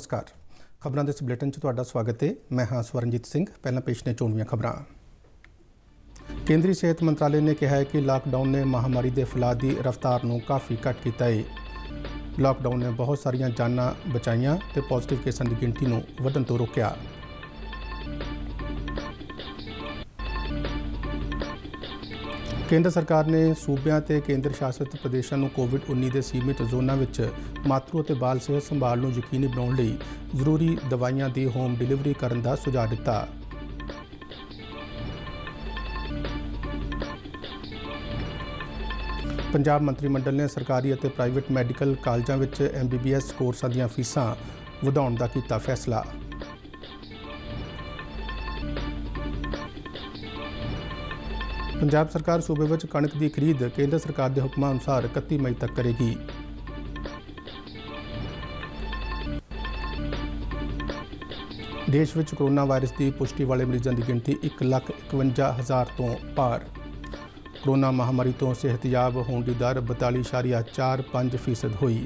ਨਮਸਕਾਰ ਖਬਰਾਂ ਦੇ ਇਸ ਬਲੇਟਨ 'ਚ ਤੁਹਾਡਾ ਸਵਾਗਤ ਹੈ ਮੈਂ ਹਾਂ ਸਵਰਨਜੀਤ ਸਿੰਘ ਪਹਿਲਾਂ ਪੇਸ਼ ਨੇ ਚੋਣਵੀਆਂ ਖਬਰਾਂ ਕੇਂਦਰੀ ਸਿਹਤ ਮੰਤਰਾਲੇ ਨੇ ਕਿਹਾ ਹੈ ਕਿ ਲਾਕਡਾਊਨ ਨੇ ਮਹਾਮਾਰੀ ਦੇ ਫੈਲਾਅ ਦੀ ਰਫ਼ਤਾਰ ਨੂੰ ਕਾਫੀ ਘਟ ਕੀਤਾ ਹੈ ਲਾਕਡਾਊਨ ਨੇ ਬਹੁਤ ਸਾਰੀਆਂ ਜਾਨਾਂ ਬਚਾਈਆਂ ਤੇ ਪੋਜ਼ਿਟਿਵ ਕੇਸਾਂ ਦੀ ਗਿਣਤੀ ਨੂੰ ਵਧਣ ਤੋਂ ਰੋਕਿਆ ਕੇਂਦਰ ਸਰਕਾਰ ਨੇ ਸੂਬਿਆਂ ਤੇ ਕੇਂਦਰ ਸ਼ਾਸਿਤ ਪ੍ਰਦੇਸ਼ਾਂ ਨੂੰ ਕੋਵਿਡ-19 ਦੇ ਸੀਮਿਤ ਜ਼ੋਨਾਂ ਵਿੱਚ ਮਾਤਰੂ ਅਤੇ ਬਾਲ ਸਿਹਤ ਸੰਭਾਲ ਨੂੰ ਯਕੀਨੀ ਬਣਾਉਣ ਲਈ ਜ਼ਰੂਰੀ ਦਵਾਈਆਂ ਦੀ ਹੋਮ ਡਿਲੀਵਰੀ ਕਰਨ ਦਾ ਸੁਝਾਅ ਦਿੱਤਾ। ਪੰਜਾਬ ਮੰਤਰੀ ਮੰਡਲ ਨੇ ਸਰਕਾਰੀ ਅਤੇ ਪ੍ਰਾਈਵੇਟ ਮੈਡੀਕਲ ਕਾਲਜਾਂ ਵਿੱਚ ਐਮਬੀਬੀਐਸ ਕੋਰਸਾਂ ਦੀਆਂ ਫੀਸਾਂ ਵਧਾਉਣ ਦਾ ਕੀਤਾ ਫੈਸਲਾ। ਪੰਜਾਬ ਸਰਕਾਰ ਸੂਬੇ ਵਿੱਚ ਕਣਕ ਦੀ ਖਰੀਦ ਕੇਂਦਰ ਸਰਕਾਰ ਦੇ ਹੁਕਮਾਂ ਅਨੁਸਾਰ 31 ਮਈ ਤੱਕ ਕਰੇਗੀ ਦੇਸ਼ ਵਿੱਚ ਕੋਰੋਨਾ ਵਾਇਰਸ ਦੀ ਪੁਸ਼ਟੀ ਵਾਲੇ ਮਰੀਜ਼ਾਂ ਦੀ ਗਿਣਤੀ 1,51,000 ਤੋਂ ਪਾਰ ਕੋਰੋਨਾ ਮਹਾਮਾਰੀ ਤੋਂ ਸਿਹਤਯਾਬ ਹੋਣ ਦੀ ਦਰ 42.45% ਹੋਈ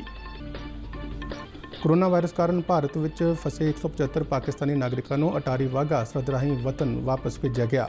ਕੋਰੋਨਾ ਵਾਇਰਸ ਕਾਰਨ ਭਾਰਤ ਵਿੱਚ ਫਸੇ 175 ਪਾਕਿਸਤਾਨੀ ਨਾਗਰਿਕਾਂ ਨੂੰ ਅਟਾਰੀ ਵਾਗਾ ਸਰਹੱਦ ਵਤਨ ਵਾਪਸ ਭੇਜਿਆ ਗਿਆ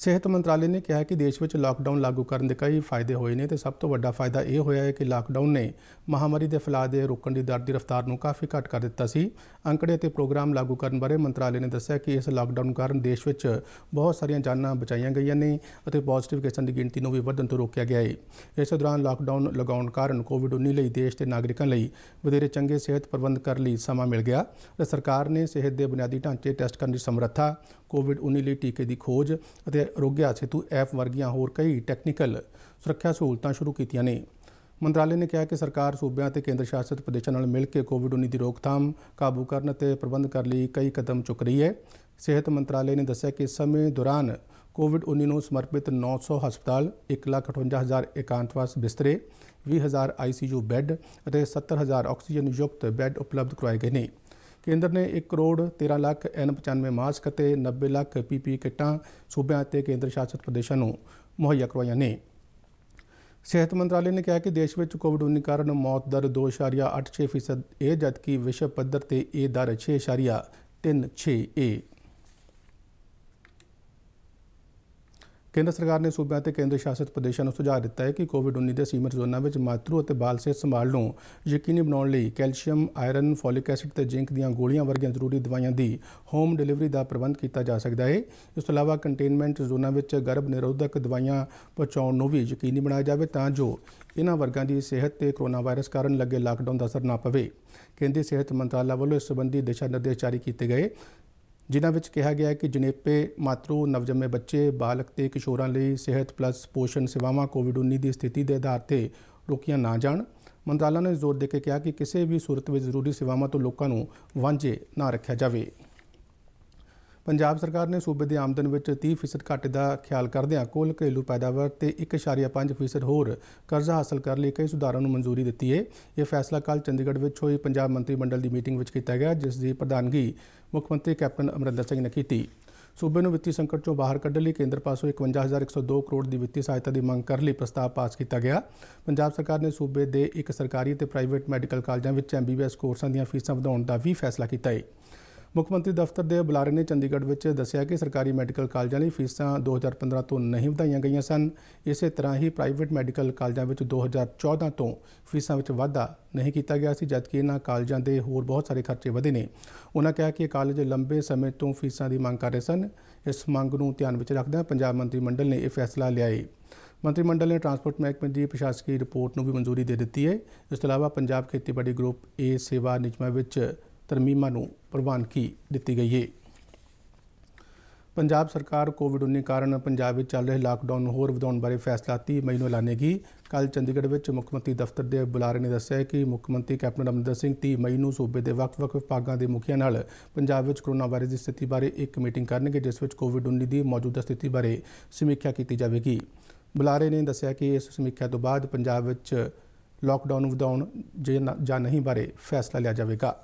ਸਿਹਤ ਮੰਤਰਾਲੇ ਨੇ ਕਿਹਾ ਕਿ ਦੇਸ਼ ਵਿੱਚ ਲਾਕਡਾਊਨ ਲਾਗੂ ਕਰਨ ਦੇ ਕਈ ਫਾਇਦੇ ਹੋਏ ਨੇ ਤੇ ਸਭ ਤੋਂ ਵੱਡਾ ਫਾਇਦਾ ਇਹ ਹੋਇਆ ਹੈ ਕਿ ਲਾਕਡਾਊਨ ਨੇ ਮਹਾਮਾਰੀ ਦੇ ਫੈਲਾਅ ਦੇ ਰੋਕਣ ਦੀ ਦਰ ਦੀ ਰਫ਼ਤਾਰ ਨੂੰ ਕਾਫੀ ਘਟ ਕਰ ਦਿੱਤਾ ਸੀ ਅੰਕੜੇ ਤੇ ਪ੍ਰੋਗਰਾਮ ਲਾਗੂ ਕਰਨ ਬਾਰੇ ਮੰਤਰਾਲੇ ਨੇ ਦੱਸਿਆ ਕਿ ਇਸ ਲਾਕਡਾਊਨ ਕਾਰਨ ਦੇਸ਼ ਵਿੱਚ ਬਹੁਤ ਸਾਰੀਆਂ ਜਾਨਾਂ ਬਚਾਈਆਂ ਗਈਆਂ ਨੇ ਅਤੇ ਪੋਜ਼ਿਟਿਵ ਕੇਸਾਂ ਦੀ ਗਿਣਤੀ ਨੂੰ ਵੀ ਵਧਣ ਤੋਂ ਰੋਕਿਆ ਗਿਆ ਹੈ ਇਸ ਦੌਰਾਨ ਲਾਕਡਾਊਨ ਲਗਾਉਣ ਕਾਰਨ ਕੋਵਿਡ-19 ਲਈ ਦੇਸ਼ ਦੇ ਨਾਗਰਿਕਾਂ ਲਈ ਵਧੇਰੇ ਚੰਗੇ ਸਿਹਤ ਪ੍ਰਬੰਧ ਕਰਨ ਲਈ ਸਮਾਂ ਮਿਲ ਗਿਆ ਤੇ ਸਰਕਾਰ ਨੇ ਸਿਹਤ ਦੇ ਬੁਨਿਆਦੀ ਢਾਂਚੇ ਟੈਸਟ ਕਰਨ ਦੀ ਸਮਰੱਥਾ ਕੋਵਿਡ-19 ਲਈ ਟੀਕੇ ਦੀ ਖੋਜ ਅਤੇ ਅਰੋਗਿਆ ਸੇਤੂ ਐਪ ਵਰਗੀਆਂ ਹੋਰ ਕਈ ਟੈਕਨੀਕਲ ਸੁਰੱਖਿਆ ਸਹੂਲਤਾਂ ਸ਼ੁਰੂ ਕੀਤੀਆਂ ਨੇ ਮੰਤਰਾਲੇ ਨੇ ਕਿਹਾ ਕਿ ਸਰਕਾਰ ਸੂਬਿਆਂ ਤੇ ਕੇਂਦਰ ਸ਼ਾਸਿਤ ਪ੍ਰਦੇਸ਼ਾਂ ਨਾਲ ਮਿਲ ਕੇ ਕੋਵਿਡ-19 ਦੀ ਰੋਕਥਾਮ, ਕਾਬੂ ਕਰਨ ਅਤੇ ਪ੍ਰਬੰਧ ਕਰਨ ਲਈ ਕਈ ਕਦਮ ਚੁੱਕ ਰਹੀ ਹੈ। ਸਿਹਤ ਮੰਤਰਾਲੇ ਨੇ ਦੱਸਿਆ ਕਿ ਇਸ ਸਮੇਂ ਦੌਰਾਨ ਕੋਵਿਡ-19 ਨੂੰ ਸਮਰਪਿਤ 900 ਹਸਪਤਾਲ, 158000 ਇਕਾਂਤਵਾਸ ਬਿਸਤਰੇ, 20000 ਆਈਸੀਯੂ ਬੈੱਡ ਅਤੇ 70000 ਆਕਸੀਜਨ ਯੁਕਤ ਬੈੱਡ ਉਪਲਬਧ ਕਰਵਾਏ ਗਏ ਨੇ। ਕੇਂਦਰ ਨੇ 1 ਕਰੋੜ 13 ਲੱਖ N95 ਮਾਸਕ ਅਤੇ 90 ਲੱਖ ਪੀਪੀ ਕਿੱਟਾਂ ਸੂਬਿਆਂ ਅਤੇ ਕੇਂਦਰ ਸ਼ਾਸਿਤ ਪ੍ਰਦੇਸ਼ਾਂ ਨੂੰ ਮੁਹੱਈਆ ਕਰਵਾਈਆਂ ਨੇ ਸਿਹਤ ਮੰਤਰਾਲੇ ਨੇ ਕਿਹਾ ਕਿ ਦੇਸ਼ ਵਿੱਚ ਕੋਵਿਡ-19 ਕਾਰਨ ਮੌਤ ਦਰ 2.86% ਇਹ ਜਦਕਿ ਵਿਸ਼ਵ ਪੱਧਰ ਤੇ ਇਹ ਦਰ 6.36 ਏ ਕੇਂਦਰ ਸਰਕਾਰ ਨੇ ਸੂਬਿਆਂ ਤੇ ਕੇਂਦਰ ਸ਼ਾਸਿਤ ਪ੍ਰਦੇਸ਼ਾਂ ਨੂੰ ਸੁਝਾਅ ਦਿੱਤਾ ਹੈ ਕਿ ਕੋਵਿਡ-19 ਦੇ ਸੀਮਤ ਜ਼ੋਨਾਂ ਵਿੱਚ ਮਾਤਰੂ ਅਤੇ ਬਾਲ ਸਿਹਤ ਸੰਭਾਲ ਨੂੰ ਯਕੀਨੀ ਬਣਾਉਣ ਲਈ ਕੈਲਸ਼ੀਅਮ, ਆਇਰਨ, ਫੋਲਿਕ ਐਸਿਡ ਤੇ ਜ਼ਿੰਕ ਦੀਆਂ ਗੋਲੀਆਂ ਵਰਗੀਆਂ ਜ਼ਰੂਰੀ ਦਵਾਈਆਂ ਦੀ ਹੋਮ ਡਿਲੀਵਰੀ ਦਾ ਪ੍ਰਬੰਧ ਕੀਤਾ ਜਾ ਸਕਦਾ ਹੈ ਇਸ ਤੋਂ ਇਲਾਵਾ ਕੰਟੇਨਮੈਂਟ ਜ਼ੋਨਾਂ ਵਿੱਚ ਗਰਭ ਨਿਰੋਧਕ ਦਵਾਈਆਂ ਪਹੁੰਚਾਉਣ ਨੂੰ ਵੀ ਯਕੀਨੀ ਬਣਾਇਆ ਜਾਵੇ ਤਾਂ ਜੋ ਇਹਨਾਂ ਵਰਗਾਂ ਦੀ ਸਿਹਤ ਤੇ ਕੋਰੋਨਾ ਵਾਇਰਸ ਕਾਰਨ ਲੱਗੇ ਲਾਕਡਾਊਨ ਦਾ ਅਸਰ ਨਾ ਪਵੇ ਕੇਂਦਰੀ ਸਿਹਤ ਮੰਤਰਾਲਾ ਵੱਲੋਂ ਇਸ ਸੰਬੰਧੀ ਦਿਸ਼ਾ ਨਿਰਦੇਸ਼ ਜਾਰੀ ਕੀਤੇ ਗਏ ਜਿਨ੍ਹਾਂ ਵਿੱਚ ਕਿਹਾ ਗਿਆ ਹੈ ਕਿ ਜਨੇਪੇ ਮਾਤਰੂ ਨਵਜੰਮੇ ਬੱਚੇ ਬਾਲਕ ਤੇ ਕਿਸ਼ੋਰਾਂ ਲਈ ਸਿਹਤ ਪਲੱਸ ਪੋਸ਼ਣ ਸੇਵਾਵਾਂ ਕੋਵਿਡ-19 ਦੀ ਸਥਿਤੀ ਦੇ ਆਧਾਰ ਤੇ ਰੋਕੀਆਂ ਨਾ ਜਾਣ ਮੰਤਰਾਲਾ ਨੇ ਜ਼ੋਰ ਦੇ ਕੇ ਕਿਹਾ ਕਿ ਕਿਸੇ ਵੀ ਸੂਰਤ ਵਿੱਚ ਜ਼ਰੂਰੀ ਸੇਵਾਵਾਂ ਤੋਂ ਲੋਕਾਂ ਨੂੰ ਵਾਂਝੇ ਨਾ ਰੱਖਿਆ ਜਾਵੇ ਪੰਜਾਬ ਸਰਕਾਰ ਨੇ ਸੂਬੇ ਦੀ ਆਮਦਨ ਵਿੱਚ 30% ਘਟ ਦਾ ਖਿਆਲ ਕਰਦਿਆਂ ਕੁੱਲ ਘਰੇਲੂ ਪੈਦਾਵਾਰ ਤੇ 1.5% ਹੋਰ ਕਰਜ਼ਾ ਹਾਸਲ ਕਰਨ ਲਈ ਕਈ ਸੁਧਾਰਾਂ ਨੂੰ ਮਨਜ਼ੂਰੀ ਦਿੱਤੀ ਹੈ ਇਹ ਫੈਸਲਾ ਕੱਲ ਚੰਡੀਗੜ੍ਹ ਵਿੱਚ ਹੋਈ ਪੰਜਾਬ ਮੰਤਰੀ ਮੰਡਲ ਦੀ ਮੀਟਿੰਗ ਵਿੱਚ ਕੀਤਾ ਗਿਆ ਜਿਸ ਦੀ ਪ੍ਰਧਾਨਗੀ ਮੁੱਖ ਮੰਤਰੀ ਕੈਪਟਨ ਅਮਰਿੰਦਰ ਸਿੰਘ ਨੇ ਕੀਤੀ ਸੂਬੇ ਨੂੰ ਵਿੱਤੀ ਸੰਕਟ ਤੋਂ ਬਾਹਰ ਕੱਢਣ ਲਈ ਕੇਂਦਰ ਪਾਸੋਂ 51102 ਕਰੋੜ ਦੀ ਵਿੱਤੀ ਸਹਾਇਤਾ ਦੀ ਮੰਗ ਕਰਨ ਲਈ ਪ੍ਰਸਤਾਵ ਪਾਸ ਕੀਤਾ ਗਿਆ ਪੰਜਾਬ ਸਰਕਾਰ ਨੇ ਸੂਬੇ ਦੇ ਇੱਕ ਸਰਕਾਰੀ ਤੇ ਪ੍ਰਾਈਵੇਟ ਮੈਡੀਕਲ ਕਾਲਜਾਂ ਵਿੱਚ ਐਮਬੀਬੀਐਸ ਕੋਰਸਾਂ ਦੀਆਂ ਫੀਸਾਂ ਵਧਾਉਣ ਦਾ ਵੀ ਫੈਸਲਾ ਕੀਤਾ ਹੈ ਮੁੱਖ ਮੰਤਰੀ ਦਫ਼ਤਰ ਦੇ ਬੁਲਾਰੇ ਨੇ ਚੰਡੀਗੜ੍ਹ ਵਿੱਚ ਦੱਸਿਆ ਕਿ ਸਰਕਾਰੀ ਮੈਡੀਕਲ ਕਾਲਜਾਂ ਲਈ ਫੀਸਾਂ 2015 ਤੋਂ ਨਹੀਂ ਵਧਾਈਆਂ ਗਈਆਂ ਸਨ ਇਸੇ ਤਰ੍ਹਾਂ ਹੀ ਪ੍ਰਾਈਵੇਟ ਮੈਡੀਕਲ ਕਾਲਜਾਂ ਵਿੱਚ 2014 ਤੋਂ ਫੀਸਾਂ ਵਿੱਚ ਵਾਧਾ ਨਹੀਂ ਕੀਤਾ ਗਿਆ ਸੀ ਜਦਕਿ ਇਹਨਾਂ ਕਾਲਜਾਂ ਦੇ ਹੋਰ ਬਹੁਤ ਸਾਰੇ ਖਰਚੇ ਵਧੇ ਨੇ ਉਹਨਾਂ ਕਿਹਾ ਕਿ ਕਾਲਜ ਲੰਬੇ ਸਮੇਂ ਤੋਂ ਫੀਸਾਂ ਦੀ ਮੰਗ ਕਰ ਰਹੇ ਸਨ ਇਸ ਮੰਗ ਨੂੰ ਧਿਆਨ ਵਿੱਚ ਰੱਖਦਿਆਂ ਪੰਜਾਬ ਮੰਤਰੀ ਮੰਡਲ ਨੇ ਇਹ ਫੈਸਲਾ ਲਿਆ ਹੈ ਮੰਤਰੀ ਮੰਡਲ ਨੇ ਟਰਾਂਸਪੋਰਟ ਮਹਿਕਮੇ ਦੀ ਪ੍ਰਸ਼ਾਸਕੀ ਰਿਪੋਰਟ ਨੂੰ ਵੀ ਮਨਜ਼ੂਰੀ ਦੇ ਦਿੱਤੀ ਹੈ ਇਸ ਤੋਂ ਇਲਾਵਾ ਪੰਜਾਬ ਖੇਤੀਬਾੜੀ ਗਰੁੱਪ ਏ ਸੇਵਾ ਨਿਗਮਾਂ ਵਿੱਚ ਤਰਮੀਮਾਂ ਨੂੰ ਪ੍ਰਵਾਨਗੀ ਦਿੱਤੀ ਗਈ ਹੈ ਪੰਜਾਬ ਸਰਕਾਰ ਕੋਵਿਡ-19 ਕਾਰਨ ਪੰਜਾਬ ਵਿੱਚ ਚੱਲ ਰਹੇ ਲਾਕਡਾਊਨ ਨੂੰ ਹੋਰ ਵਧਾਉਣ ਬਾਰੇ ਫੈਸਲਾ 30 ਮਈ ਨੂੰ ਐਲਾਨੇਗੀ ਕੱਲ ਚੰਡੀਗੜ੍ਹ ਵਿੱਚ ਮੁੱਖ ਮੰਤਰੀ ਦਫ਼ਤਰ ਦੇ ਬੁਲਾਰੇ ਨੇ ਦੱਸਿਆ ਕਿ ਮੁੱਖ ਮੰਤਰੀ ਕੈਪਟਨ ਅਮਰਿੰਦਰ ਸਿੰਘ 30 ਮਈ ਨੂੰ ਸੂਬੇ ਦੇ ਵੱਖ-ਵੱਖ ਵਿਭਾਗਾਂ ਦੇ ਮੁਖੀਆਂ ਨਾਲ ਪੰਜਾਬ ਵਿੱਚ ਕੋਰੋਨਾ ਵਾਇਰਸ ਦੀ ਸਥਿਤੀ ਬਾਰੇ ਇੱਕ ਮੀਟਿੰਗ ਕਰਨਗੇ ਜਿਸ ਵਿੱਚ ਕੋਵਿਡ-19 ਦੀ ਮੌਜੂਦਾ ਸਥਿਤੀ ਬਾਰੇ ਸਮੀਖਿਆ ਕੀਤੀ ਜਾਵੇਗੀ ਬੁਲਾਰੇ ਨੇ ਦੱਸਿਆ ਕਿ ਇਸ ਸਮੀਖਿਆ ਤੋਂ ਬਾਅਦ ਪੰਜਾਬ ਵਿੱਚ ਲਾਕਡਾਊਨ ਵਧਾਉਣ ਜਾਂ ਨਹੀਂ ਬਾਰੇ ਫੈਸਲਾ ਲਿਆ ਜਾਵੇਗਾ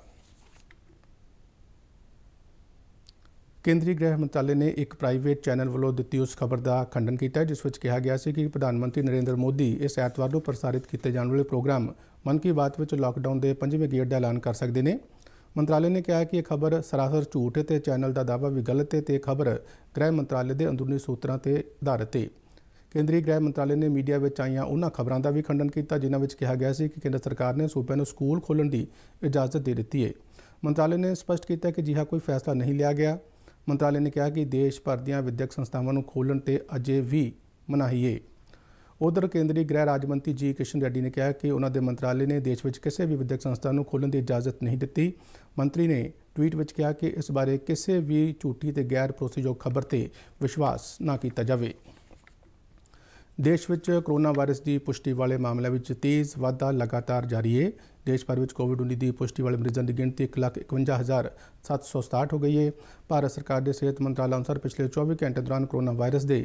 ਕੇਂਦਰੀ ਗ੍ਰਹਿ ਮੰਤਰਾਲੇ ਨੇ ਇੱਕ ਪ੍ਰਾਈਵੇਟ ਚੈਨਲ ਵੱਲੋਂ ਦਿੱਤੀ ਉਸ ਖਬਰ ਦਾ ਖੰਡਨ ਕੀਤਾ ਜਿਸ ਵਿੱਚ ਕਿਹਾ ਗਿਆ ਸੀ ਕਿ ਪ੍ਰਧਾਨ ਮੰਤਰੀ ਨਰਿੰਦਰ ਮੋਦੀ ਇਸ ਐਤਵਾਰ ਨੂੰ ਪ੍ਰਸਾਰਿਤ ਕੀਤੇ ਜਾਣ ਵਾਲੇ ਪ੍ਰੋਗਰਾਮ ਮਨ ਕੀ ਬਾਤ ਵਿੱਚ ਲਾਕਡਾਊਨ ਦੇ ਪੰਜਵੇਂ ਗੇੜ ਦਾ ਐਲਾਨ ਕਰ ਸਕਦੇ ਨੇ ਮੰਤਰਾਲੇ ਨੇ ਕਿਹਾ ਕਿ ਇਹ ਖਬਰ ਸਰਾਸਰ ਝੂਠ ਹੈ ਤੇ ਚੈਨਲ ਦਾ ਦਾਅਵਾ ਵੀ ਗਲਤ ਹੈ ਤੇ ਇਹ ਖਬਰ ਗ੍ਰਹਿ ਮੰਤਰਾਲੇ ਦੇ ਅੰਦਰੂਨੀ ਸੂਤਰਾਂ ਤੇ ਆਧਾਰਿਤ ਹੈ ਕੇਂਦਰੀ ਗ੍ਰਹਿ ਮੰਤਰਾਲੇ ਨੇ ਮੀਡੀਆ ਵਿੱਚ ਆਈਆਂ ਉਹਨਾਂ ਖਬਰਾਂ ਦਾ ਵੀ ਖੰਡਨ ਕੀਤਾ ਜਿਨ੍ਹਾਂ ਵਿੱਚ ਕਿਹਾ ਗਿਆ ਸੀ ਕਿ ਕੇਂਦਰ ਸਰਕਾਰ ਨੇ ਸੂਬਿਆਂ ਨੂੰ ਸਕੂਲ ਖੋਲਣ ਦੀ ਇਜਾਜ਼ਤ ਦੇ ਦਿੱਤੀ ਹੈ ਮੰਤਰਾਲੇ ਨੇ ਸਪਸ਼ਟ ਕੀਤਾ ਕਿ ਜਿਹਾ ਕੋਈ ਫੈਸਲਾ ਨਹੀਂ ਲਿਆ ਗਿਆ ਮੰਤਰਾਲੇ ਨੇ ਕਿਹਾ ਕਿ ਦੇਸ਼ ਭਰ ਦੀਆਂ ਵਿਦਿਅਕ ਸੰਸਥਾਵਾਂ ਨੂੰ ਖੋਲਣ ਤੇ ਅਜੇ ਵੀ ਮਨਾਹੀ ਹੈ ਉਧਰ ਕੇਂਦਰੀ ਗ੍ਰਹਿ ਰਾਜ ਮੰਤਰੀ ਜੀ ਕਿਸ਼ਨ ਰੈੱਡੀ ਨੇ ਕਿਹਾ ਕਿ ਉਹਨਾਂ ਦੇ ਮੰਤਰਾਲੇ ਨੇ ਦੇਸ਼ ਵਿੱਚ ਕਿਸੇ ਵੀ ਵਿਦਿਅਕ ਸੰਸਥਾ ਨੂੰ ਖੋਲਣ ਦੀ ਇਜਾਜ਼ਤ ਨਹੀਂ ਦਿੱਤੀ ਮੰਤਰੀ ਨੇ ਟਵੀਟ ਵਿੱਚ ਕਿਹਾ ਕਿ ਇਸ ਬਾਰੇ ਕਿਸੇ ਵੀ ਝੂਠੀ ਤੇ ਗੈਰ ਭਰੋਸੇਯੋਗ ਖਬਰ ਤੇ ਵਿਸ਼ਵਾਸ ਨਾ ਕੀਤਾ ਜਾਵੇ ਦੇਸ਼ ਵਿੱਚ ਕੋਰੋਨਾ ਵਾਇਰਸ ਦੀ ਪੁਸ਼ਟੀ ਵਾਲੇ ਮਾਮਲਿਆਂ ਵਿੱਚ ਤੇਜ਼ ਵਾਧਾ ਲਗਾਤਾਰ ਜਾਰੀ ਹੈ ਦੇਸ਼ ਭਰ ਵਿੱਚ ਕੋਵਿਡ-19 ਦੀ ਪੁਸ਼ਟੀ ਵਾਲੇ ਮਰੀਜ਼ਾਂ ਦੀ ਗਿਣਤੀ 151767 ਹੋ ਗਈ ਹੈ ਭਾਰਤ ਸਰਕਾਰ ਦੇ ਸਿਹਤ ਮੰਤਰਾਲਾ ਅਨੁਸਾਰ ਪਿਛਲੇ 24 ਘੰਟੇ ਦੌਰਾਨ ਕੋਰੋਨਾ ਵਾਇਰਸ ਦੇ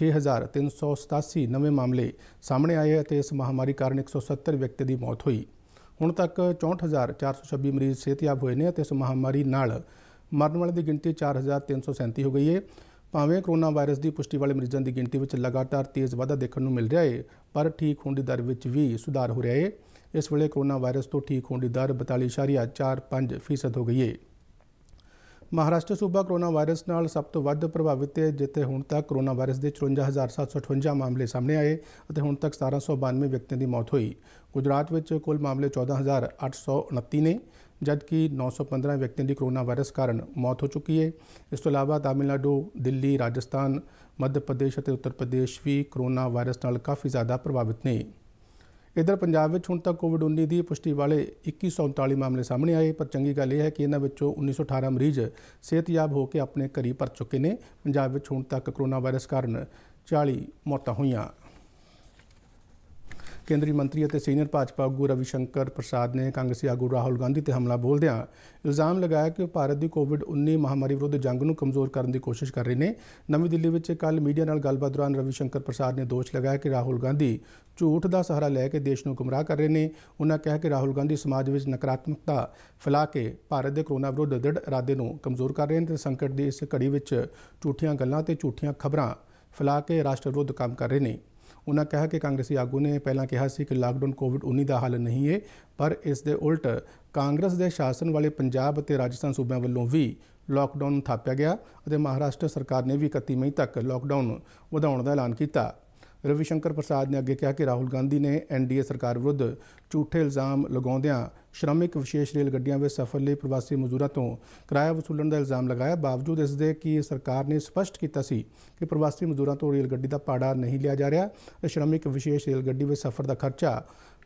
6387 ਨਵੇਂ ਮਾਮਲੇ ਸਾਹਮਣੇ ਆਏ ਅਤੇ ਇਸ ਮਹਾਮਾਰੀ ਕਾਰਨ 170 ਵਿਅਕਤੀ ਦੀ ਮੌਤ ਹੋਈ ਹੁਣ ਤੱਕ 64426 ਮਰੀਜ਼ ਸਿਹਤਯਾਬ ਹੋਏ ਨੇ ਅਤੇ ਇਸ ਮਹਾਮਾਰੀ ਨਾਲ ਮਰਨ ਵਾਲੇ ਦੀ ਗਿਣਤੀ 4337 ਹੋ ਗਈ ਹੈ ਭਾਵੇਂ ਕੋਰੋਨਾ ਵਾਇਰਸ ਦੀ ਪੁਸ਼ਟੀ ਵਾਲੇ ਮਰੀਜ਼ਾਂ ਦੀ ਗਿਣਤੀ ਵਿੱਚ ਲਗਾਤਾਰ ਤੇਜ਼ ਵਾਧਾ ਦੇਖਣ ਨੂੰ ਮਿਲ ਰਿਹਾ ਹੈ ਪਰ ਠੀਕ ਹੋਣ ਦੀ ਦਰ ਵਿੱਚ ਵੀ ਸੁਧਾਰ ਹੋ ਰਿਹਾ ਹੈ ਇਸ ਵੇਲੇ ਕੋਰੋਨਾ ਵਾਇਰਸ ਤੋਂ ਠੀਕ ਹੋਣ ਦੀ ਦਰ 42.45 ਹੋ ਗਈ ਹੈ ਮਹਾਰਾਸ਼ਟਰ ਸੂਬਾ ਕੋਰੋਨਾ ਵਾਇਰਸ ਨਾਲ ਸਭ ਤੋਂ ਵੱਧ ਪ੍ਰਭਾਵਿਤ ਹੈ ਜਿੱਥੇ ਹੁਣ ਤੱਕ ਕੋਰੋਨਾ ਵਾਇਰਸ ਦੇ 54758 ਮਾਮਲੇ ਸਾਹਮਣੇ ਆਏ ਅਤੇ ਹੁਣ ਤੱਕ 1792 ਵਿਅਕਤੀਆਂ ਦੀ ਮੌਤ ਹੋਈ ਗੁਜਰਾਤ ਵਿੱਚ ਕੁੱਲ ਮਾਮਲੇ 14829 ਨੇ ਜਦਕਿ 915 ਵਿਅਕਤੀਆਂ ਦੀ ਕੋਰੋਨਾ ਵਾਇਰਸ ਕਾਰਨ ਮੌਤ ਹੋ ਚੁੱਕੀ ਹੈ ਇਸ ਤੋਂ ਇਲਾਵਾ ਤਾਮਿਲਨਾਡੂ ਦਿੱਲੀ ਰਾਜਸਥਾਨ ਮੱਧ ਪ੍ਰਦੇਸ਼ ਅਤੇ ਉੱਤਰ ਪ੍ਰਦੇਸ਼ ਵੀ ਕੋਰੋਨਾ ਵਾਇਰਸ ਨਾਲ ਕਾਫੀ ਜ਼ਿਆਦਾ ਪ੍ਰਭਾਵਿਤ ਨੇ ਇਧਰ ਪੰਜਾਬ ਵਿੱਚ ਹੁਣ ਤੱਕ ਕੋਵਿਡ-19 ਦੀ ਪੁਸ਼ਟੀ ਵਾਲੇ 2139 ਮਾਮਲੇ ਸਾਹਮਣੇ ਆਏ ਪਰ ਚੰਗੀ ਗੱਲ ਇਹ ਹੈ ਕਿ ਇਹਨਾਂ ਵਿੱਚੋਂ 1918 ਮਰੀਜ਼ ਸਿਹਤਯਾਬ ਹੋ ਕੇ ਆਪਣੇ ਘਰੀ ਪਰਤ ਚੁੱਕੇ ਨੇ ਪੰਜਾਬ ਵਿੱਚ ਹੁਣ ਤੱਕ ਕੋਰੋਨਾ ਵਾਇਰਸ ਕਾਰਨ 40 ਮੌਤਾਂ ਹੋਈਆਂ ਕੇਂਦਰੀ ਮੰਤਰੀ ਅਤੇ ਸੀਨੀਅਰ ਭਾਜਪਾ ਆਗੂ ਰਵੀ ਸ਼ੰਕਰ ਪ੍ਰਸਾਦ ਨੇ ਕਾਂਗਰਸੀ ਆਗੂ ਰਾਹੁਲ ਗਾਂਧੀ ਤੇ ਹਮਲਾ ਬੋਲਦਿਆਂ ਇਲਜ਼ਾਮ ਲਗਾਇਆ ਕਿ ਉਹ ਭਾਰਤ ਦੀ ਕੋਵਿਡ-19 ਮਹਾਮਾਰੀ ਵਿਰੁੱਧ ਜੰਗ ਨੂੰ ਕਮਜ਼ੋਰ ਕਰਨ ਦੀ ਕੋਸ਼ਿਸ਼ ਕਰ ਰਹੇ ਨੇ ਨਵੀਂ ਦਿੱਲੀ ਵਿੱਚ ਕੱਲ ਮੀਡੀਆ ਨਾਲ ਗੱਲਬਾਤ ਦੌਰਾਨ ਰਵੀ ਸ਼ੰਕਰ ਪ੍ਰਸਾਦ ਨੇ ਦੋਸ਼ ਲਗਾਇਆ ਕਿ ਰਾਹੁਲ ਗਾਂਧੀ ਝੂਠ ਦਾ ਸਹਾਰਾ ਲੈ ਕੇ ਦੇਸ਼ ਨੂੰ ਗੁੰਮਰਾਹ ਕਰ ਰਹੇ ਨੇ ਉਹਨਾਂ ਕਿਹਾ ਕਿ ਰਾਹੁਲ ਗਾਂਧੀ ਸਮਾਜ ਵਿੱਚ ਨਕਾਰਾਤਮਕਤਾ ਫੈਲਾ ਕੇ ਭਾਰਤ ਦੇ ਕੋਰੋਨਾ ਵਿਰੁੱਧ ਦ੍ਰਿੜ ਇਰਾਦੇ ਨੂੰ ਕਮਜ਼ੋਰ ਕਰ ਰਹੇ ਨੇ ਤੇ ਸੰਕਟ ਦੀ ਇਸ ਘੜੀ ਵਿੱਚ ਝੂਠੀਆਂ ਗੱਲਾਂ ਤੇ ਝੂਠੀਆਂ ਖਬਰਾਂ ਫੈਲਾ ਕੇ ਰਾਸ਼ਟਰ ਵਿਰੁੱਧ ਕੰਮ ਕਰ ਰਹੇ ਨੇ ਉਹਨਾਂ ਕਿਹਾ ਕਿ ਕਾਂਗਰਸੀ ਆਗੂ ਨੇ ਪਹਿਲਾਂ ਕਿਹਾ ਸੀ ਕਿ ਲਾਕਡਾਊਨ ਕੋਵਿਡ-19 ਦਾ ਹੱਲ ਨਹੀਂ ਹੈ ਪਰ ਇਸ ਦੇ ਉਲਟ ਕਾਂਗਰਸ ਦੇ ਸ਼ਾਸਨ ਵਾਲੇ ਪੰਜਾਬ ਅਤੇ ਰਾਜਸਥਾਨ ਸੂਬਿਆਂ ਵੱਲੋਂ ਵੀ ਲਾਕਡਾਊਨ ਥਾਪਿਆ ਗਿਆ ਅਤੇ ਮਹਾਰਾਸ਼ਟਰ ਸਰਕਾਰ ਨੇ ਵੀ 31 ਮਈ ਤੱਕ ਲਾਕਡਾਊਨ ਵਧਾਉਣ ਦਾ ਐਲਾਨ ਕੀਤਾ ਰਵੀ ਸ਼ੰਕਰ ਪ੍ਰਸਾਦ ਨੇ ਅੱਗੇ ਕਿਹਾ ਕਿ ਰਾਹੁਲ ਗਾਂਧੀ ਨੇ ਐਨਡੀਏ ਸਰਕਾਰ ਵਿਰੁੱਧ ਝੂਠੇ ਇਲਜ਼ਾਮ ਲਗਾਉਂਦਿਆਂ ਸ਼੍ਰਮਿਕ ਵਿਸ਼ੇਸ਼ ਰੇਲ ਗੱਡੀਆਂ ਵਿੱਚ ਸਫ਼ਰ ਲਈ ਪ੍ਰਵਾਸੀ ਮਜ਼ਦੂਰਾਂ ਤੋਂ ਕਿਰਾਇਆ ਵਸੂਲਣ ਦਾ ਇਲਜ਼ਾਮ ਲਗਾਇਆ ਬਾਵਜੂਦ ਇਸ ਦੇ ਕਿ ਸਰਕਾਰ ਨੇ ਸਪਸ਼ਟ ਕੀਤਾ ਸੀ ਕਿ ਪ੍ਰਵਾਸੀ ਮਜ਼ਦੂਰਾਂ ਤੋਂ ਰੇਲ ਗੱਡੀ ਦਾ ਪਾੜਾ ਨਹੀਂ ਲਿਆ ਜਾ ਰਿਹਾ ਸ਼੍ਰਮਿਕ ਵਿਸ਼ੇਸ਼ ਰੇਲ ਗੱਡੀ ਵਿੱਚ ਸਫ਼ਰ ਦਾ ਖਰਚਾ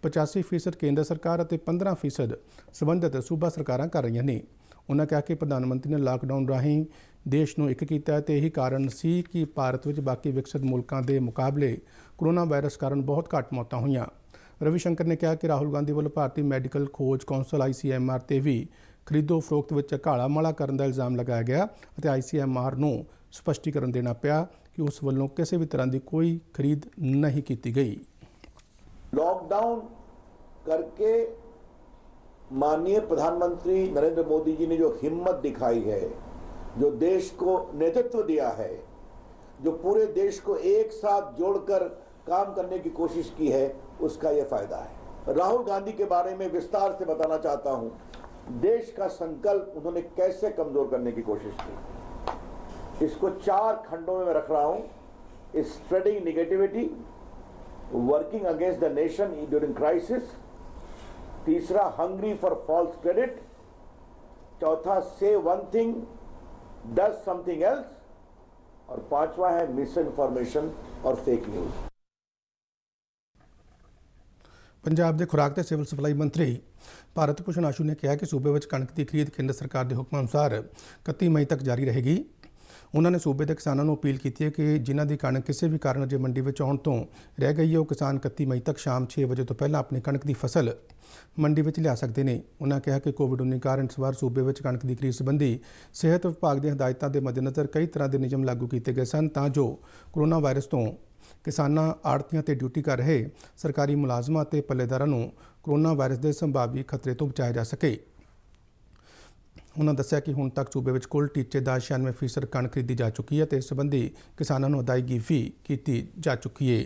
85% ਕੇਂਦਰ ਸਰਕਾਰ ਅਤੇ 15% ਸਬੰਧਤ ਸੂਬਾ ਸਰਕਾਰਾਂ ਕਰ ਰਹੀਆਂ ਨੇ ਉਨ੍ਹਾਂ ਕਿਹਾ ਕਿ ਪ੍ਰਧਾਨ ਮੰਤਰੀ ਨੇ ਲਾਕਡਾਊਨ ਰਾਹੀਂ ਦੇਸ਼ ਨੂੰ ਇੱਕ ਕੀਤਾ ਤੇ ਇਹੀ ਕਾਰਨ ਸੀ ਕਿ ਭਾਰਤ ਵਿੱਚ ਬਾਕੀ ਵਿਕਸਿਤ ਮੁਲਕਾਂ ਦੇ ਮੁਕਾਬਲੇ ਕੋਰੋਨਾ ਵਾਇਰਸ ਕਾਰਨ ਬਹੁਤ ਘੱਟ ਮੌਤਾਂ ਹੋਈਆਂ ਰਵੀ ਸ਼ੰਕਰ ਨੇ ਕਿਹਾ ਕਿ ਰਾਹੁਲ ਗਾਂਧੀ ਵੱਲੋਂ ਭਾਰਤੀ ਮੈਡੀਕਲ ਖੋਜ ਕੌਂਸਲ ICMR ਤੇ ਵੀ ਖਰੀਦੋ ਫਰੋਖਤ ਵਿੱਚ ਘਾਲਾ ਮਾਲਾ ਕਰਨ ਦਾ ਇਲਜ਼ਾਮ ਲਗਾਇਆ ਗਿਆ ਅਤੇ ICMR ਨੂੰ ਸਪਸ਼ਟੀਕਰਨ ਦੇਣਾ ਪਿਆ ਕਿ ਉਸ ਵੱਲੋਂ ਕਿਸੇ ਵੀ ਤਰ੍ਹਾਂ ਦੀ ਕੋਈ ਖਰੀਦ ਨਹੀਂ ਕੀਤੀ ਗਈ ਕਰਕੇ करके माननीय प्रधानमंत्री नरेंद्र मोदी जी ने जो हिम्मत दिखाई है जो देश को नेतृत्व दिया है जो पूरे देश को एक साथ जोड़कर काम करने की कोशिश की है उसका यह फायदा है राहुल गांधी के बारे में विस्तार से बताना चाहता हूं देश का संकल्प उन्होंने कैसे कमजोर करने की कोशिश की इसको चार खंडों में मैं रख रहा हूं spreading negativity working against the nation during crisis तीसरा हंग्री फॉर फॉल्स क्रेडिट चौथा say one thing does something else. और panchwa hai misinformation information fake news Punjab ਦੇ ਖੁਰਾਕ ਤੇ ਸਿਵਲ ਸਪਲਾਈ ਮੰਤਰੀ ਭਾਰਤ ਭੂਸ਼ਣ ਆਸ਼ੂ ਨੇ ਕਿਹਾ ਕਿ ਸੂਬੇ ਵਿੱਚ ਕਣਕ ਦੀ ਖਰੀਦ ਕੇਂਦਰ ਸਰਕਾਰ ਦੇ ਹੁਕਮ ਅਨੁਸਾਰ 31 ਮਈ ਤੱਕ ਜਾਰੀ ਰਹੇਗੀ ਉਹਨਾਂ ਨੇ ਸੂਬੇ ਦੇ ਕਿਸਾਨਾਂ ਨੂੰ ਅਪੀਲ ਕੀਤੀ ਹੈ ਕਿ ਜਿਨ੍ਹਾਂ ਦੀ ਕਣਕ ਕਿਸੇ ਵੀ ਕਾਰਨ ਜੇ ਮੰਡੀ ਵਿੱਚ ਆਉਣ ਤੋਂ ਰਹਿ ਗਈ ਹੈ ਉਹ ਕਿਸਾਨ 31 ਮਈ ਤੱਕ ਸ਼ਾਮ 6 ਵਜੇ ਤੋਂ ਪਹਿਲਾਂ ਆਪਣੀ ਕਣਕ ਦੀ ਫਸਲ ਮੰਡੀ ਵਿੱਚ ਲਿਆ ਸਕਦੇ ਨੇ ਉਹਨਾਂ ਕਿਹਾ ਕਿ ਕੋਵਿਡ-19 ਕਾਰਨ ਇਸ ਵਾਰ ਸੂਬੇ ਵਿੱਚ ਕਣਕ ਦੀ ਖਰੀਦ ਸੰਬੰਧੀ ਸਿਹਤ ਵਿਭਾਗ ਦੀਆਂ ਹਦਾਇਤਾਂ ਦੇ ਮੱਦੇਨਜ਼ਰ ਕਈ ਤਰ੍ਹਾਂ ਦੇ ਨਿਯਮ ਲਾਗੂ ਕੀਤੇ ਗਏ ਸਨ ਤਾਂ ਜੋ ਕੋਰੋਨਾ ਵਾਇਰਸ ਤੋਂ ਕਿਸਾਨਾਂ ਆੜਤੀਆਂ ਤੇ ਡਿਊਟੀ ਕਰ ਰਹੇ ਸਰਕਾਰੀ ਮੁਲਾਜ਼ਮਾਂ ਤੇ ਪੱਲੇਦਾਰਾਂ ਨੂੰ ਕੋਰੋਨਾ ਵਾਇਰਸ ਦੇ ਸੰਭਾਵੀ ਖਤਰੇ ਤੋਂ ਬਚਾਇਆ ਜਾ ਸਕੇ ਉਹਨਾਂ ਦੱਸਿਆ ਕਿ ਹੁਣ ਤੱਕ ਸੂਬੇ ਵਿੱਚ ਕੁੱਲ ਟੀਚੇ ਦਾ 96% ਕਣਕ ਖਰੀਦੀ ਜਾ ਚੁੱਕੀ ਹੈ ਤੇ ਇਸ ਸੰਬੰਧੀ ਕਿਸਾਨਾਂ ਨੂੰ ਅਦਾਇਗੀ ਵੀ ਕੀਤੀ ਜਾ ਚੁੱਕੀ ਹੈ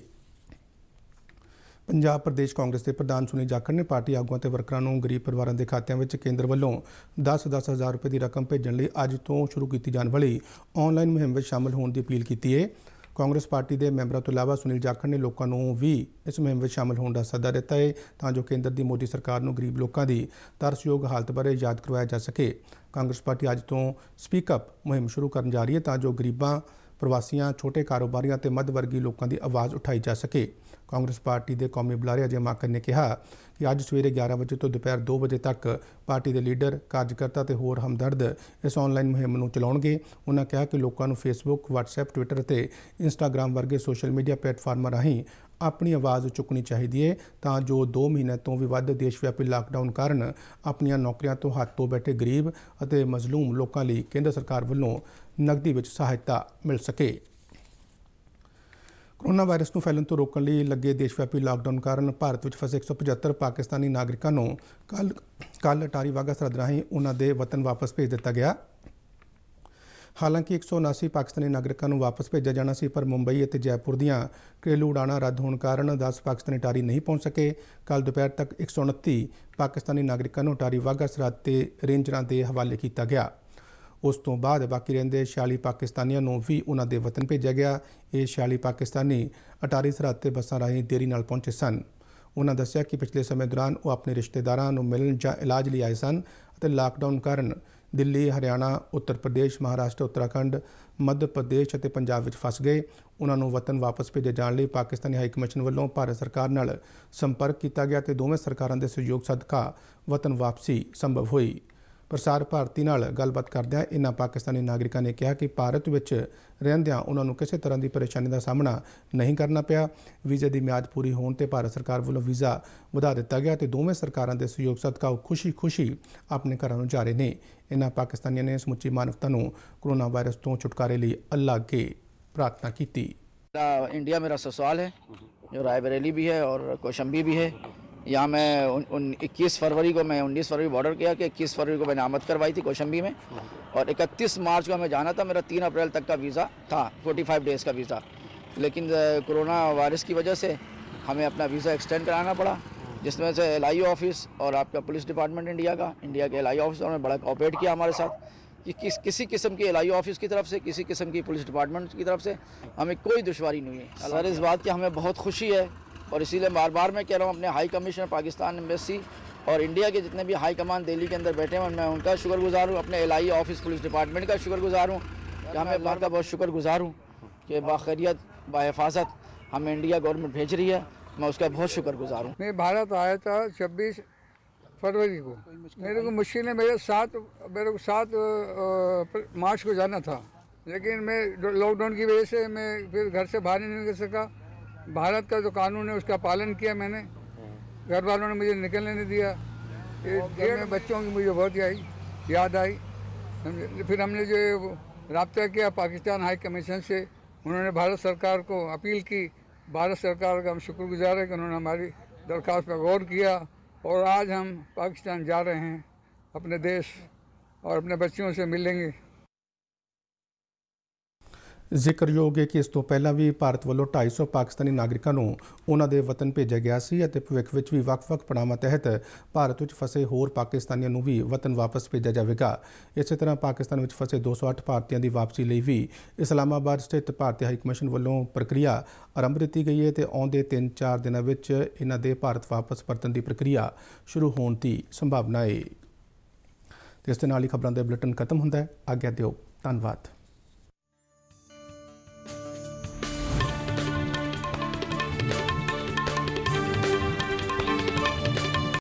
ਪੰਜਾਬ ਪ੍ਰਦੇਸ਼ ਕਾਂਗਰਸ ਦੇ ਪ੍ਰਧਾਨ ਸੁਨੀਲ ਜਾਖੜ ਨੇ ਪਾਰਟੀ ਆਗੂਆਂ ਤੇ ਵਰਕਰਾਂ ਨੂੰ ਗਰੀਬ ਪਰਿਵਾਰਾਂ ਦੇ ਖਾਤਿਆਂ ਵਿੱਚ ਕੇਂਦਰ ਵੱਲੋਂ 10-10000 ਰੁਪਏ ਦੀ ਰਕਮ ਭੇਜਣ ਲਈ ਅੱਜ ਤੋਂ ਸ਼ੁਰੂ ਕੀਤੀ ਜਾਣ ਵਾਲੀ ਆਨਲਾਈਨ ਮੁਹਿੰਮ ਵਿੱਚ ਸ਼ਾਮਲ ਹੋਣ ਦੀ ਅਪੀਲ ਕੀਤੀ ਹੈ ਕਾਂਗਰਸ ਪਾਰਟੀ ਦੇ ਮੈਂਬਰਾਂ ਤੋਂ ਇਲਾਵਾ ਸੁਨੀਲ ਜਾਖੜ ਨੇ ਲੋਕਾਂ ਨੂੰ ਵੀ ਇਸ ਮੁਹਿੰਮ ਵਿੱਚ ਸ਼ਾਮਲ ਹੋਣ ਦਾ ਸੱਦਾ ਦਿੱਤਾ ਹੈ ਤਾਂ ਜੋ ਕੇਂਦਰ ਦੀ ਮੋਦੀ ਸਰਕਾਰ ਨੂੰ ਗਰੀਬ ਲੋਕਾਂ ਦੀ ਤਰਸਯੋਗ ਹਾਲਤ ਬਾਰੇ ਯਾਦ ਕਰਵਾਇਆ ਜਾ ਸਕੇ ਕਾਂਗਰਸ ਪਾਰਟੀ ਅੱਜ ਤੋਂ ਸਪੀਕ ਅਪ ਮੁਹਿੰਮ ਸ਼ੁਰੂ ਕਰਨ ਜਾ ਰਹੀ ਹੈ ਤਾਂ ਜੋ ਗਰੀਬਾਂ ਪ੍ਰਵਾਸੀਆਂ ਛੋਟੇ ਕਾਰੋਬਾਰੀਆਂ ਤੇ ਮੱਧ ਵਰਗੀ ਲੋਕਾਂ ਦੀ ਆਵਾਜ਼ ਉਠਾਈ ਜਾ ਸਕੇ ਕਾਂਗਰਸ ਪਾਰਟੀ ਦੇ ਕੌਮੀ ਬੁਲਾਰੇ ਅਜੇ ਮਾਕਰ ਨੇ ਕਿਹਾ ਕਿ ਅੱਜ ਸਵੇਰੇ 11 ਵਜੇ ਤੋਂ ਦੁਪਹਿਰ 2 ਵਜੇ ਤੱਕ ਪਾਰਟੀ ਦੇ ਲੀਡਰ ਕਾਰਜਕਰਤਾ ਤੇ ਹੋਰ ਹਮਦਰਦ ਇਸ ਆਨਲਾਈਨ ਮੁਹਿੰਮ ਨੂੰ ਚਲਾਉਣਗੇ ਉਹਨਾਂ ਕਿਹਾ ਕਿ ਲੋਕਾਂ ਨੂੰ ਫੇਸਬੁੱਕ ਵਟਸਐਪ ਟਵਿੱਟਰ ਤੇ ਇੰਸਟਾਗ੍ਰam ਵਰਗੇ ਸੋਸ਼ਲ ਮੀਡੀਆ ਪਲੇਟਫਾਰਮਾਂ ਰਾਹੀਂ ਆਪਣੀ ਆਵਾਜ਼ ਚੁੱਕਣੀ ਚਾਹੀਦੀ ਹੈ ਤਾਂ ਜੋ 2 ਮਹੀਨੇ ਤੋਂ ਵੀ ਵੱਧ ਦੇਸ਼ ਵਿਆਪੀ ਲਾਕਡਾਊਨ ਕਾਰਨ ਆਪਣੀਆਂ ਨੌਕਰੀਆਂ ਤੋਂ ਹੱਥ ਤੋਂ ਬੈਠੇ ਗਰੀਬ ਅਤੇ ਮਜ਼ਲੂਮ ਲੋਕਾਂ ਲਈ ਕੇਂਦਰ ਸਰਕਾਰ ਵੱਲੋਂ ਨਗਦੀ ਵਿੱਚ ਸਹਾਇਤਾ ਮਿਲ ਸਕੇ ਕੋਰੋਨਾ ਵਾਇਰਸ ਨੂੰ ਫੈਲਣ ਤੋਂ ਰੋਕਣ ਲਈ ਲੱਗੇ ਦੇਸ਼ਵਿਆਪੀ ਲਾਕਡਾਊਨ ਕਾਰਨ ਭਾਰਤ ਵਿੱਚ ਫਸੇ 175 ਪਾਕਿਸਤਾਨੀ ਨਾਗਰਿਕਾਂ ਨੂੰ ਕੱਲ ਕੱਲ ਟਾਰੀ ਵਾਗਾ ਸਰਦ ਰਾਹੀਂ ਉਹਨਾਂ ਦੇ ਵਤਨ ਵਾਪਸ ਭੇਜ ਦਿੱਤਾ ਗਿਆ ਹਾਲਾਂਕਿ 179 ਪਾਕਿਸਤਾਨੀ ਨਾਗਰਿਕਾਂ ਨੂੰ ਵਾਪਸ ਭੇਜਿਆ ਜਾਣਾ ਸੀ ਪਰ ਮੁੰਬਈ ਅਤੇ ਜੈਪੁਰ ਦੀਆਂ ਘਰੇਲੂ ਉਡਾਣਾਂ ਰੱਦ ਹੋਣ ਕਾਰਨ 10 ਪਾਕਿਸਤਾਨੀ ਟਾਰੀ ਨਹੀਂ ਪਹੁੰਚ ਸਕੇ ਕੱਲ ਦੁਪਹਿਰ ਤੱਕ 129 ਪਾਕਿਸਤਾਨੀ ਨਾਗਰਿਕਾਂ ਨੂੰ ਟਾਰੀ ਵਾਗਾ ਸਰਦ ਤੇ ਰੇਂਜਰਾਂ ਦੇ ਹਵਾਲੇ ਕੀਤਾ ਗਿਆ ਉਸ ਤੋਂ ਬਾਅਦ ਬਾਕੀ ਰਹਿੰਦੇ 46 ਪਾਕਿਸਤਾਨੀਆਂ ਨੂੰ ਵੀ ਉਹਨਾਂ ਦੇ ਵਤਨ ਭੇਜਿਆ ਗਿਆ ਇਹ 46 ਪਾਕਿਸਤਾਨੀ ਅਟਾਰੀ ਸਰਹੱਦ ਤੇ ਬੱਸਾਂ ਰਾਹੀਂ ਦੇਰੀ ਨਾਲ ਪਹੁੰਚੇ ਸਨ ਉਹਨਾਂ ਦੱਸਿਆ ਕਿ ਪਿਛਲੇ ਸਮੇਂ ਦੌਰਾਨ ਉਹ ਆਪਣੇ ਰਿਸ਼ਤੇਦਾਰਾਂ ਨੂੰ ਮਿਲਣ ਜਾਂ ਇਲਾਜ ਲਈ ਆਏ ਸਨ ਅਤੇ ਲਾਕਡਾਊਨ ਕਾਰਨ ਦਿੱਲੀ ਹਰਿਆਣਾ ਉੱਤਰ ਪ੍ਰਦੇਸ਼ ਮਹਾਰਾਸ਼ਟਰ ਉੱਤਰਾਖੰਡ ਮੱਧ ਪ੍ਰਦੇਸ਼ ਅਤੇ ਪੰਜਾਬ ਵਿੱਚ ਫਸ ਗਏ ਉਹਨਾਂ ਨੂੰ ਵਤਨ ਵਾਪਸ ਭੇਜੇ ਜਾਣ ਲਈ ਪਾਕਿਸਤਾਨੀ ਹਾਈ ਕਮਿਸ਼ਨ ਵੱਲੋਂ ਭਾਰਤ ਸਰਕਾਰ ਨਾਲ ਸੰਪਰਕ ਕੀਤਾ ਗਿਆ ਤੇ ਦੋਵੇਂ ਸਰਕਾਰਾਂ ਦੇ ਸਹਿਯੋਗ ਸਦਕਾ ਵਤਨ ਵਾਪਸੀ ਸੰਭਵ ਹੋਈ ਪ੍ਰਸਾਰ ਭਾਰਤੀ ਨਾਲ ਗੱਲਬਾਤ ਕਰਦਿਆਂ ਇਨ੍ਹਾਂ ਪਾਕਿਸਤਾਨੀ ਨਾਗਰਿਕਾਂ ਨੇ ਕਿਹਾ ਕਿ ਭਾਰਤ ਵਿੱਚ ਰਹਿੰਦਿਆਂ ਉਹਨਾਂ ਨੂੰ ਕਿਸੇ ਤਰ੍ਹਾਂ ਦੀ ਪਰੇਸ਼ਾਨੀ ਦਾ ਸਾਹਮਣਾ ਨਹੀਂ ਕਰਨਾ ਪਿਆ ਵੀਜ਼ੇ ਦੀ ਮਿਆਦ ਪੂਰੀ ਹੋਣ ਤੇ ਭਾਰਤ ਸਰਕਾਰ ਵੱਲੋਂ ਵੀਜ਼ਾ ਵਧਾ ਦਿੱਤਾ ਗਿਆ ਤੇ ਦੋਵੇਂ ਸਰਕਾਰਾਂ ਦੇ ਸਹਿਯੋਗ ਸਦਕਾ ਉਹ ਖੁਸ਼ੀ-ਖੁਸ਼ੀ ਆਪਣੇ ਘਰਾਂ ਨੂੰ ਜਾ ਰਹੇ ਨੇ ਇਨ੍ਹਾਂ ਪਾਕਿਸਤਾਨੀਆਂ ਨੇ ਸਮੁੱਚੀ ਮਾਨਵਤਾ ਨੂੰ ਕੋਰੋਨਾ ਵਾਇਰਸ ਤੋਂ ਛੁਟਕਾਰੇ ਲਈ ਅੱਲਾ ਅੱਗੇ ਪ੍ਰਾਰਥਨਾ ਕੀਤੀ ਇੰਡੀਆ ਮੇਰਾ ਸਵਾਲ ਹੈ ਜੋ जो रायबरेली ਵੀ ਹੈ ਔਰ ਕੋਸ਼ੰਬੀ ਵੀ ਹੈ यहाँ मैं उन, इक्कीस फरवरी को मैं उन्नीस फरवरी बॉर्डर ऑर्डर किया कि इक्कीस फरवरी को मैंने आमद करवाई थी कोशंबी में और इकतीस मार्च को हमें जाना था मेरा तीन अप्रैल तक का वीज़ा था फाइव डेज़ का वीज़ा लेकिन कोरोना वायरस की वजह से हमें अपना वीज़ा एक्सटेंड कराना पड़ा जिसमें से एल ऑफिस और आपका पुलिस डिपार्टमेंट इंडिया का इंडिया के एल ऑफिस ने बड़ा कॉपरेट किया हमारे साथ कि किस किसी किस्म की एल ऑफिस की तरफ से किसी किस्म की पुलिस डिपार्टमेंट की तरफ से हमें कोई दुशारी नहीं है सर इस बात की हमें बहुत खुशी है और इसीलिए बार बार मैं कह रहा हूँ अपने हाई कमिश्नर पाकिस्तान एम्बेसी और इंडिया के जितने भी हाई कमान दिल्ली के अंदर बैठे हैं मैं उनका शुक्रगुजार हूँ अपने एल ऑफिस पुलिस डिपार्टमेंट का शुक्रगुजार हूँ जहाँ मैं बार का बहुत शुक्रगुजार हूँ कि बाखरियत बाहफाजत हमें इंडिया गवर्नमेंट भेज रही है मैं उसका बहुत शुक्रगुजार हूँ मैं भारत आया था छब्बीस फरवरी को मेरे को मुश्किल है मेरे साथ मेरे को सात मार्च को जाना था लेकिन मैं लॉकडाउन की वजह से मैं फिर घर से बाहर नहीं निकल सका भारत का जो कानून है उसका पालन किया मैंने घर वालों ने मुझे निकलने नहीं दिया में बच्चों की मुझे बहुत आई याद आई फिर हमने जो रबता किया पाकिस्तान हाई कमीशन से उन्होंने भारत सरकार को अपील की भारत सरकार का हम शुक्रगुजार हैं कि उन्होंने हमारी दरख्वास्त पर गौर किया और आज हम पाकिस्तान जा रहे हैं अपने देश और अपने बच्चियों से मिलेंगे ਜ਼ਿਕਰਯੋਗ ਹੈ ਕਿ ਇਸ ਤੋਂ ਪਹਿਲਾਂ ਵੀ ਭਾਰਤ ਵੱਲੋਂ 250 ਪਾਕਿਸਤਾਨੀ ਨਾਗਰਿਕਾਂ ਨੂੰ ਉਹਨਾਂ ਦੇ ਵਤਨ ਭੇਜਿਆ ਗਿਆ ਸੀ ਅਤੇ ਭਵਿੱਖ ਵਿੱਚ ਵੀ ਵੱਖ-ਵੱਖ ਪੜਾਵਾਂ ਤਹਿਤ ਭਾਰਤ ਵਿੱਚ ਫਸੇ ਹੋਰ ਪਾਕਿਸਤਾਨੀਆਂ ਨੂੰ ਵੀ ਵਤਨ ਵਾਪਸ ਭੇਜਿਆ ਜਾਵੇਗਾ ਇਸੇ ਤਰ੍ਹਾਂ ਪਾਕਿਸਤਾਨ ਵਿੱਚ ਫਸੇ 208 ਭਾਰਤੀਆਂ ਦੀ ਵਾਪਸੀ ਲਈ ਵੀ ਇਸਲਾਮਾਬਾਦ ਸਥਿਤ ਭਾਰਤੀ ਹਾਈ ਕਮਿਸ਼ਨ ਵੱਲੋਂ ਪ੍ਰਕਿਰਿਆ ਆਰੰਭ ਦਿੱਤੀ ਗਈ ਹੈ ਤੇ ਆਉਂਦੇ 3-4 ਦਿਨਾਂ ਵਿੱਚ ਇਹਨਾਂ ਦੇ ਭਾਰਤ ਵਾਪਸ ਪਰਤਣ ਦੀ ਪ੍ਰਕਿਰਿਆ ਸ਼ੁਰੂ ਹੋਣ ਦੀ ਸੰਭਾਵਨਾ ਹੈ ਇਸ ਦੇ ਨਾਲ ਹੀ ਖਬਰਾਂ ਦੇ ਬੁਲੇਟਿਨ ਖਤਮ ਹੁੰਦਾ ਹੈ ਆਗਿਆ ਦਿਓ ਧੰਨਵਾਦ